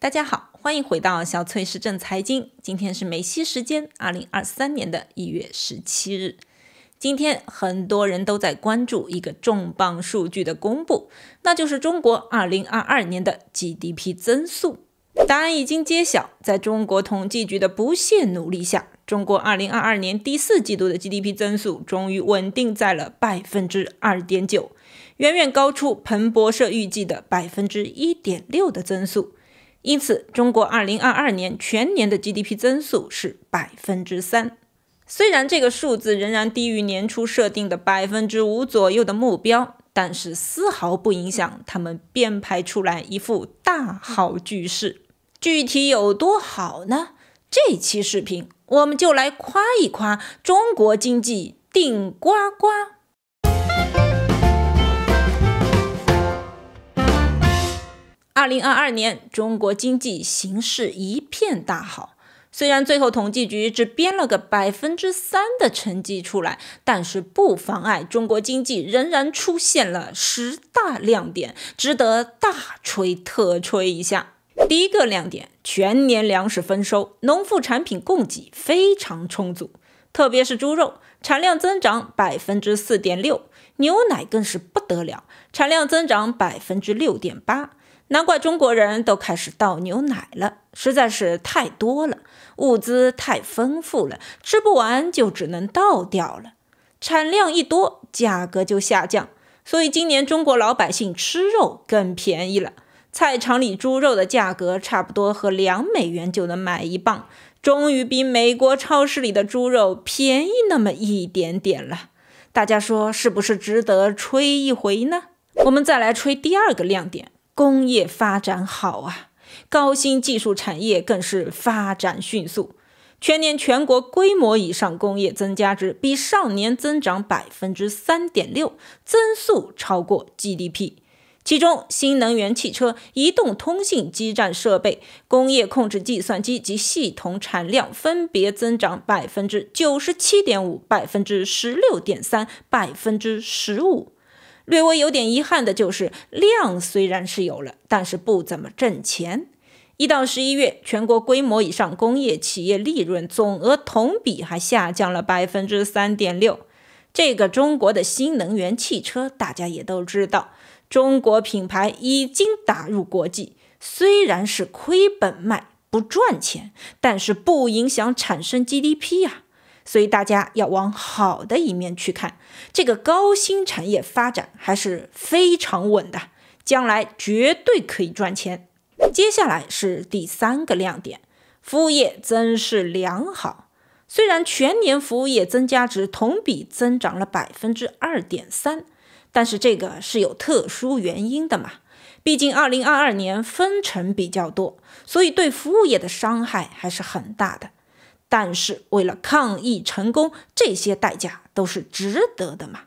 大家好，欢迎回到小翠时政财经。今天是美西时间二零二三年的一月十七日。今天很多人都在关注一个重磅数据的公布，那就是中国二零二二年的 GDP 增速。答案已经揭晓，在中国统计局的不懈努力下，中国二零二二年第四季度的 GDP 增速终于稳定在了百分之二点九，远远高出彭博社预计的百分之一点六的增速。因此，中国二零二二年全年的 GDP 增速是百分之三。虽然这个数字仍然低于年初设定的百分之五左右的目标，但是丝毫不影响他们编排出来一副大好局势。具体有多好呢？这期视频我们就来夸一夸中国经济顶呱呱。二零二二年，中国经济形势一片大好。虽然最后统计局只编了个百分之三的成绩出来，但是不妨碍中国经济仍然出现了十大亮点，值得大吹特吹一下。第一个亮点，全年粮食丰收，农副产品供给非常充足，特别是猪肉产量增长百分之四点六，牛奶更是不得了，产量增长百分之六点八。难怪中国人都开始倒牛奶了，实在是太多了，物资太丰富了，吃不完就只能倒掉了。产量一多，价格就下降，所以今年中国老百姓吃肉更便宜了。菜场里猪肉的价格差不多和两美元就能买一磅，终于比美国超市里的猪肉便宜那么一点点了。大家说是不是值得吹一回呢？我们再来吹第二个亮点。工业发展好啊，高新技术产业更是发展迅速。全年全国规模以上工业增加值比上年增长百分之三点六，增速超过 GDP。其中，新能源汽车、移动通信基站设备、工业控制计算机及系统产量分别增长百分之九十七点五、百分之十六点三、百分之十五。略微有点遗憾的就是，量虽然是有了，但是不怎么挣钱。一到十一月，全国规模以上工业企业利润总额同比还下降了百分之三点六。这个中国的新能源汽车，大家也都知道，中国品牌已经打入国际，虽然是亏本卖不赚钱，但是不影响产生 GDP 呀。所以大家要往好的一面去看，这个高新产业发展还是非常稳的，将来绝对可以赚钱。接下来是第三个亮点，服务业增势良好。虽然全年服务业增加值同比增长了百分之二点三，但是这个是有特殊原因的嘛？毕竟二零二二年分成比较多，所以对服务业的伤害还是很大的。但是，为了抗疫成功，这些代价都是值得的嘛？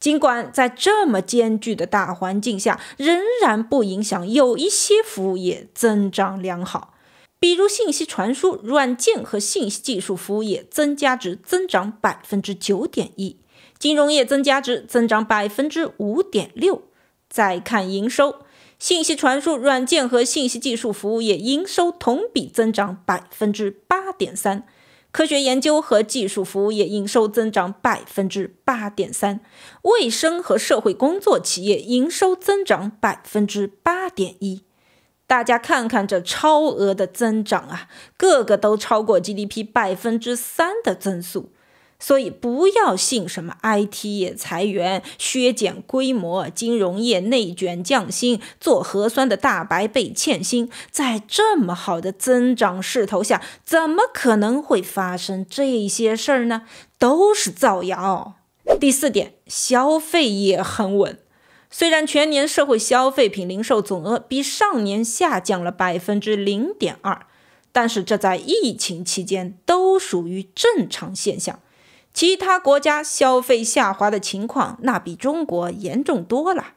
尽管在这么艰巨的大环境下，仍然不影响有一些服务业增长良好，比如信息传输、软件和信息技术服务业增加值增长百分之九点一，金融业增加值增长百分之五点六。再看营收。信息传输、软件和信息技术服务业营收同比增长百分之八点三，科学研究和技术服务业营收增长百分之八点三，卫生和社会工作企业营收增长百分之八点一。大家看看这超额的增长啊，个个都超过 GDP 百分之三的增速。所以不要信什么 IT 业裁员、削减规模，金融业内卷降薪，做核酸的大白被欠薪。在这么好的增长势头下，怎么可能会发生这些事儿呢？都是造谣。第四点，消费也很稳。虽然全年社会消费品零售总额比上年下降了百分之零点二，但是这在疫情期间都属于正常现象。其他国家消费下滑的情况，那比中国严重多了。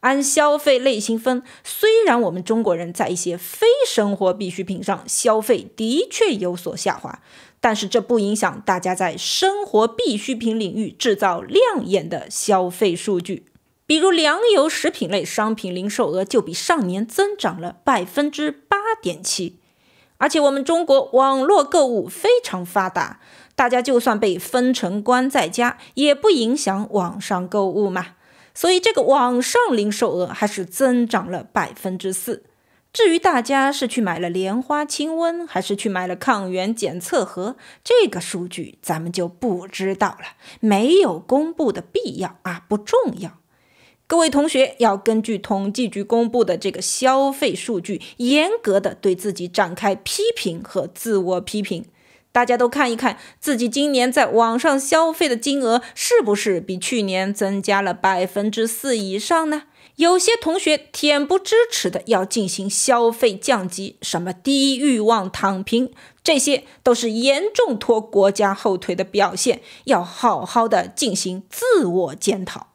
按消费类型分，虽然我们中国人在一些非生活必需品上消费的确有所下滑，但是这不影响大家在生活必需品领域制造亮眼的消费数据。比如粮油食品类商品零售额就比上年增长了百分之八点七。而且我们中国网络购物非常发达，大家就算被封城关在家，也不影响网上购物嘛。所以这个网上零售额还是增长了百分之四。至于大家是去买了莲花清瘟，还是去买了抗原检测盒，这个数据咱们就不知道了，没有公布的必要啊，不重要。各位同学要根据统计局公布的这个消费数据，严格的对自己展开批评和自我批评。大家都看一看自己今年在网上消费的金额是不是比去年增加了百分之四以上呢？有些同学恬不知耻的要进行消费降级，什么低欲望躺平，这些都是严重拖国家后腿的表现，要好好的进行自我检讨。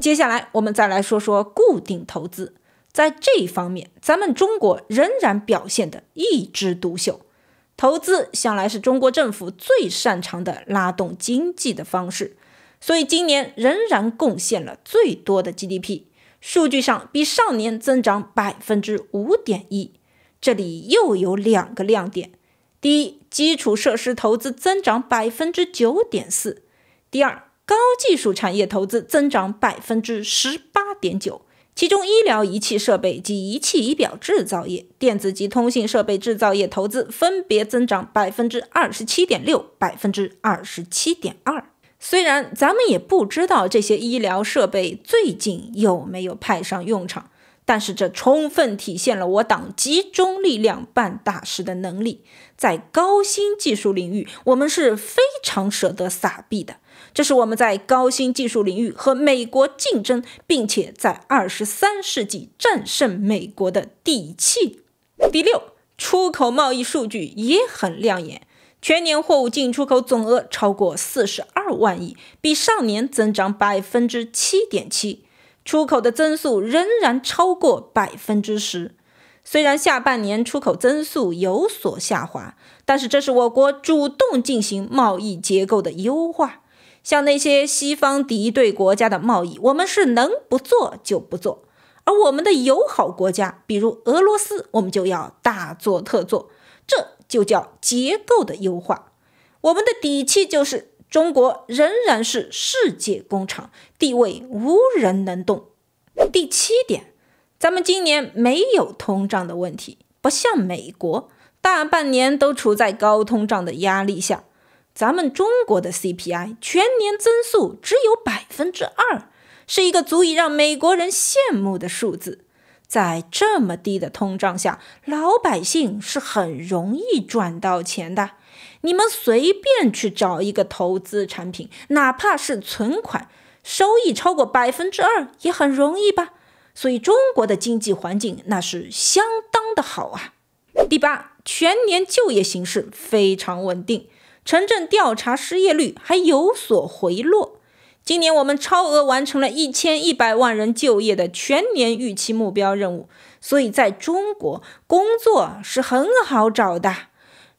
接下来，我们再来说说固定投资。在这一方面，咱们中国仍然表现得一枝独秀。投资向来是中国政府最擅长的拉动经济的方式，所以今年仍然贡献了最多的 GDP。数据上比上年增长百分之五点一。这里又有两个亮点：第一，基础设施投资增长百分之九点四；第二。高技术产业投资增长百分之十八点九，其中医疗仪器设备及仪器仪表制造业、电子及通信设备制造业投资分别增长百分之二十七点六、百分之二十七点二。虽然咱们也不知道这些医疗设备最近有没有派上用场，但是这充分体现了我党集中力量办大事的能力。在高新技术领域，我们是非常舍得撒币的。这是我们在高新技术领域和美国竞争，并且在二十三世纪战胜美国的底气。第六，出口贸易数据也很亮眼，全年货物进出口总额超过四十二万亿，比上年增长百分之七点七，出口的增速仍然超过百分之十。虽然下半年出口增速有所下滑，但是这是我国主动进行贸易结构的优化。像那些西方敌对国家的贸易，我们是能不做就不做；而我们的友好国家，比如俄罗斯，我们就要大做特做。这就叫结构的优化。我们的底气就是，中国仍然是世界工厂，地位无人能动。第七点，咱们今年没有通胀的问题，不像美国，大半年都处在高通胀的压力下。咱们中国的 CPI 全年增速只有百分之二，是一个足以让美国人羡慕的数字。在这么低的通胀下，老百姓是很容易赚到钱的。你们随便去找一个投资产品，哪怕是存款，收益超过百分之二也很容易吧？所以中国的经济环境那是相当的好啊。第八，全年就业形势非常稳定。城镇调查失业率还有所回落。今年我们超额完成了一千一百万人就业的全年预期目标任务，所以在中国工作是很好找的。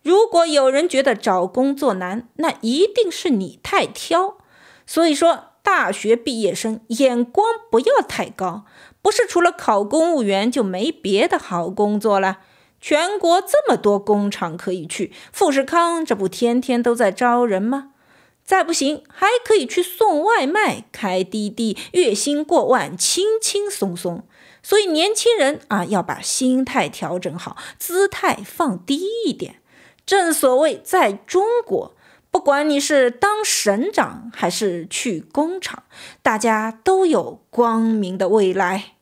如果有人觉得找工作难，那一定是你太挑。所以说，大学毕业生眼光不要太高，不是除了考公务员就没别的好工作了。全国这么多工厂可以去，富士康这不天天都在招人吗？再不行还可以去送外卖、开滴滴，月薪过万，轻轻松松。所以年轻人啊，要把心态调整好，姿态放低一点。正所谓，在中国，不管你是当省长还是去工厂，大家都有光明的未来。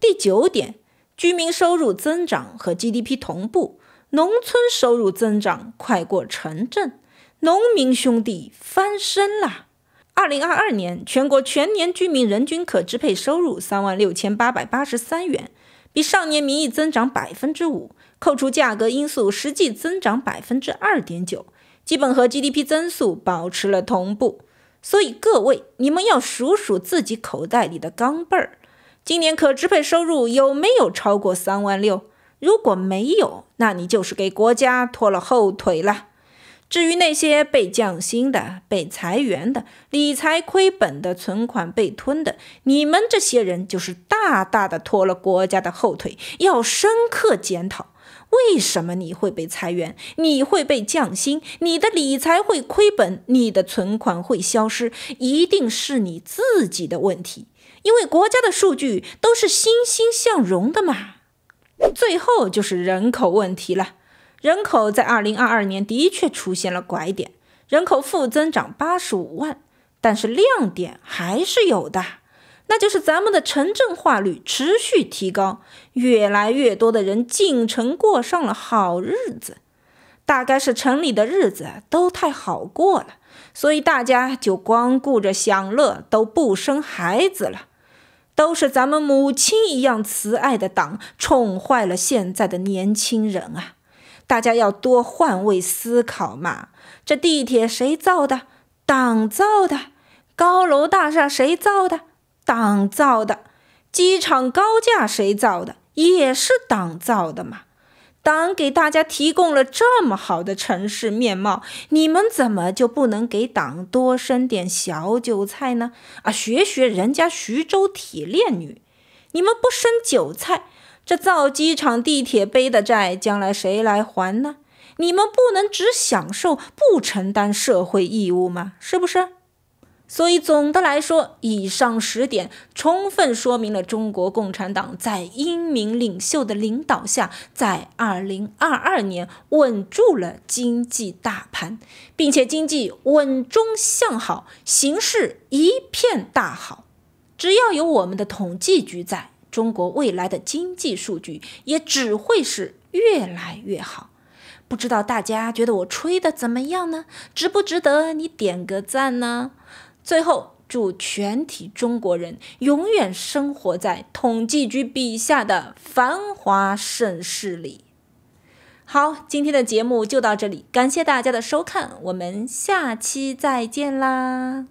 第九点。居民收入增长和 GDP 同步，农村收入增长快过城镇，农民兄弟翻身了。二零二二年，全国全年居民人均可支配收入三万六千八百八十三元，比上年名义增长百分之五，扣除价格因素实际增长百分之二点九，基本和 GDP 增速保持了同步。所以各位，你们要数数自己口袋里的钢镚儿。今年可支配收入有没有超过三万六？如果没有，那你就是给国家拖了后腿了。至于那些被降薪的、被裁员的、理财亏本的、存款被吞的，你们这些人就是大大的拖了国家的后腿，要深刻检讨。为什么你会被裁员？你会被降薪？你的理财会亏本？你的存款会消失？一定是你自己的问题。因为国家的数据都是欣欣向荣的嘛，最后就是人口问题了。人口在二零二二年的确出现了拐点，人口负增长八十五万，但是亮点还是有的，那就是咱们的城镇化率持续提高，越来越多的人进城过上了好日子。大概是城里的日子都太好过了，所以大家就光顾着享乐，都不生孩子了。都是咱们母亲一样慈爱的党宠坏了现在的年轻人啊！大家要多换位思考嘛。这地铁谁造的？党造的。高楼大厦谁造的？党造的。机场高架谁造的？也是党造的嘛。党给大家提供了这么好的城市面貌，你们怎么就不能给党多生点小韭菜呢？啊，学学人家徐州铁链女，你们不生韭菜，这造机场、地铁背的债，将来谁来还呢？你们不能只享受不承担社会义务吗？是不是？所以总的来说，以上十点充分说明了中国共产党在英明领袖的领导下，在2022年稳住了经济大盘，并且经济稳中向好，形势一片大好。只要有我们的统计局在，中国未来的经济数据也只会是越来越好。不知道大家觉得我吹的怎么样呢？值不值得你点个赞呢？最后，祝全体中国人永远生活在统计局笔下的繁华盛世里。好，今天的节目就到这里，感谢大家的收看，我们下期再见啦。